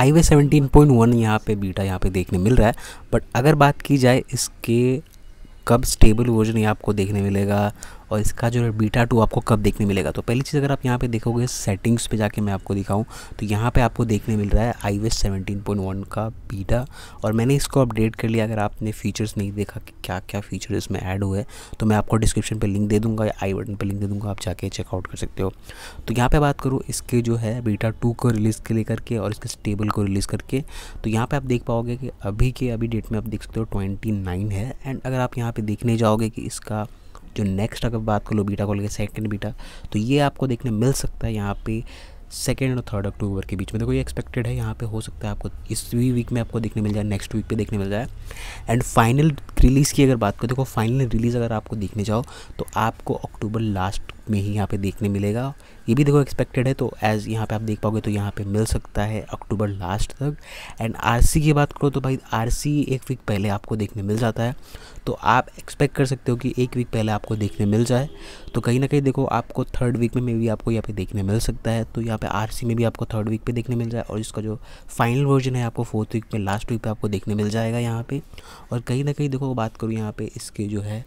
आई iOS seventeen point one यहाँ पर beta यहाँ पे देखने मिल रहा है बट अगर बात की जाए इसके कब स्टेबल वर्जन ये आपको देखने मिलेगा और इसका जो है बीटा टू आपको कब देखने मिलेगा तो पहली चीज़ अगर आप यहाँ पे देखोगे सेटिंग्स पे जाके मैं आपको दिखाऊं तो यहाँ पे आपको देखने मिल रहा है आई वेस का बीटा और मैंने इसको अपडेट कर लिया अगर आपने फीचर्स नहीं देखा कि क्या क्या फीचर इसमें ऐड हुए तो मैं आपको डिस्क्रिप्शन पर लिंक दे दूँगा या आई बटन पर लिंक दे दूँगा आप जाके चेकआउट कर सकते हो तो यहाँ पर बात करूँ इसके जो है बीटा टू को रिलीज़ के लेकर के और इसके स्टेबल को रिलीज़ करके तो यहाँ पर आप देख पाओगे कि अभी के अभी डेट में आप देख सकते हो ट्वेंटी है एंड अगर आप यहाँ पर देखने जाओगे कि इसका जो नेक्स्ट अगर बात कर लो बीटा कॉल के सेकेंड बीटा तो ये आपको देखने मिल सकता है यहाँ पे सेकेंड और थर्ड अक्टूबर के बीच में देखो ये एक्सपेक्टेड है यहाँ पे हो सकता है आपको इस वी वीक में आपको देखने मिल जाए नेक्स्ट वीक पे देखने मिल जाए एंड फाइनल रिलीज़ की अगर बात करें देखो फाइनल रिलीज़ अगर आपको देखने जाओ तो आपको अक्टूबर लास्ट में ही यहाँ पे देखने मिलेगा ये भी देखो एक्सपेक्टेड है तो एज़ यहाँ पे आप देख पाओगे तो यहाँ पे मिल सकता है अक्टूबर लास्ट तक एंड आरसी की बात करो तो भाई आरसी एक वीक पहले आपको देखने मिल जाता है तो आप एक्सपेक्ट कर सकते हो कि एक वीक पहले आपको देखने मिल जाए तो कहीं ना कहीं देखो आपको थर्ड वीक में मे भी आपको यहाँ पे देखने मिल सकता है तो यहाँ पे आर में भी आपको थर्ड वीक पे देखने मिल जाए और इसका जो फाइनल वर्जन है आपको फोर्थ वीक में लास्ट वीक पे आपको देखने मिल जाएगा यहाँ पे और कहीं ना कहीं देखो बात करूँ यहाँ पे इसके जो है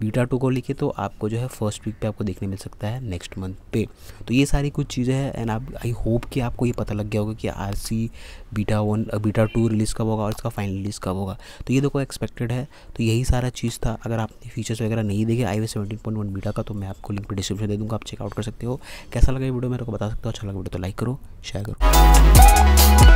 बीटा टू को लिखे तो आपको जो है फर्स्ट वीक पे आपको देखने मिल सकता है नेक्स्ट मंथ पे तो ये सारी कुछ चीज़ें हैं एंड आप आई होप कि आपको ये पता लग गया होगा कि R C beta one beta two release कब होगा और इसका फाइनल रिलीज़ कब होगा तो ये देखो एक्सपेक्टेड है तो यही सारा चीज़ था अगर आपने फीचर्स वगैरह नहीं देखे iOS seventeen point one beta का तो मैं आपको लिंक डिस्क्रिप्शन दे दूँगा आप चेकआउट कर सकते हो कैसा लगा ये वीडियो मेरे को बता सकते हो अच्छा लगा वीडियो तो लाइक करो शेयर करो